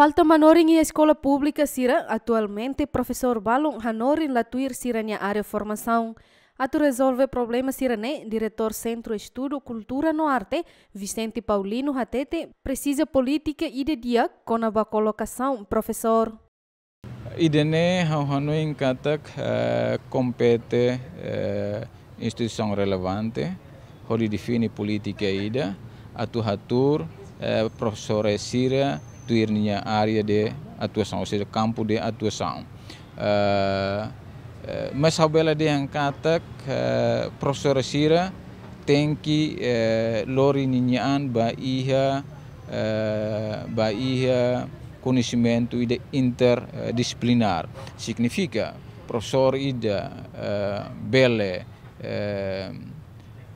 Falta manoring em escola pública sira, atualmente professor Balon hanorin latuir sira na área formação. Atu resolve problema né diretor Centro Estudo Cultura no Arte, Vicente Paulino Hatete, precisa política e de dia com a colocação, professor. Idene hauhanu katak compete eh, instituição relevante, holi define política ida, atu hatur eh, professor Sira, constituir minha área de atuação, ou seja, campo de atuação. Uh, mas a bela de angkatak, uh, eh, professora Sira tem que uh, lori ninyan ba iha uh, conhecimento ide interdisciplinar. Significa professor ida uh, bele uh,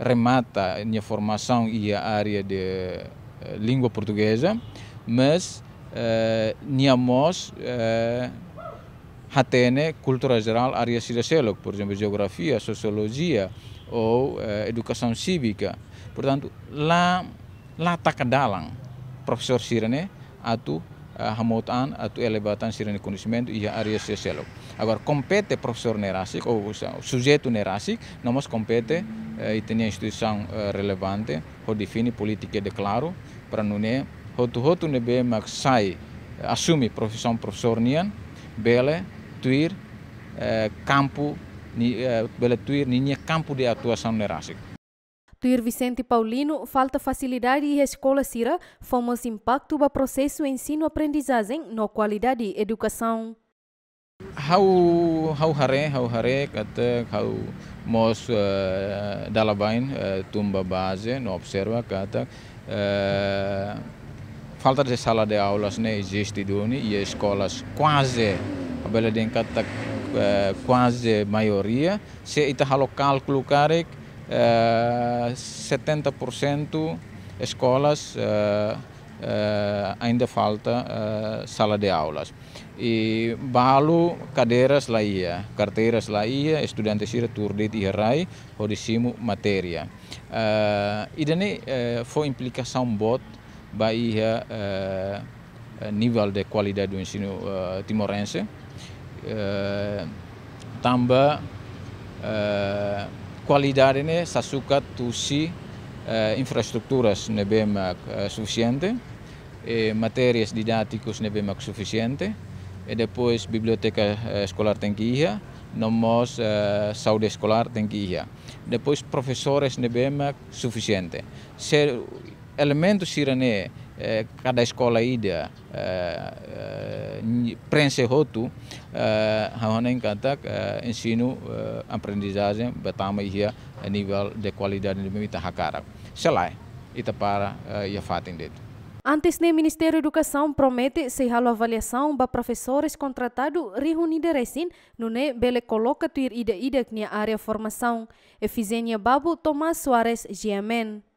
remata minha formação e a área de língua portuguesa, mas uh, eh, niamos uh, eh, hatene cultura geral área sidaselok, por exemplo, geografia, sociologia ou uh, educação cívica. Portanto, lá lá takadalang tá professor sirene atu uh, hamotan atu elevatan sirene conhecimento e área sidaselok. Agora, compete professor Nerasic, ou sujeito Nerasic, não mas compete eh, e tem a instituição eh, relevante, que define política de claro, para não é hotu-hotu nebe mak sai assumi profissão professor nian bele tuir campo ni bele tuir ninia campo de atuação nerasik Tuir Vicente Paulino, falta facilidade e escola Cira, fomos impacto para processo ensino-aprendizagem na qualidade educação. Hau hau hare hau hare kata hau mos uh, dalabain uh, tumba base no observa kata uh, falta de sala de aulas né, existe Duni e as escolas quase, a Belém está eh, quase maioria. Se Itahalo cálculo, eh, por 70% escolas eh, ainda falta sala de aulas. E balu cadeiras lá ia, carteiras lá ia, estudantes ira turdit e rai, hodissimo matéria. e daí foi implicação bot Bahia, eh, eh, nível de qualidade do ensino eh, timorense, também qualidade né, sasuka tusi infraestruturas nebemak né? suficiente, matérias didáticos nebemak né? suficiente, e depois biblioteca escolar tem que ir, nós saúde escolar tem que ir. Depois professores nebemak né? suficiente. Ser elementos sirene eh, cada escola ida eh, eh, prense hotu eh, hawanen eh, ensino eh, aprendizagem betama ia a nível de qualidade de mimita hakara selai ita para eh, ia fatin dedo Antes, o Ministério da Educação promete se a avaliação para professores contratados reunida recém, no ne bele coloca tuir ida ida na área formação. Efizenia Babu Tomás Soares Giamen.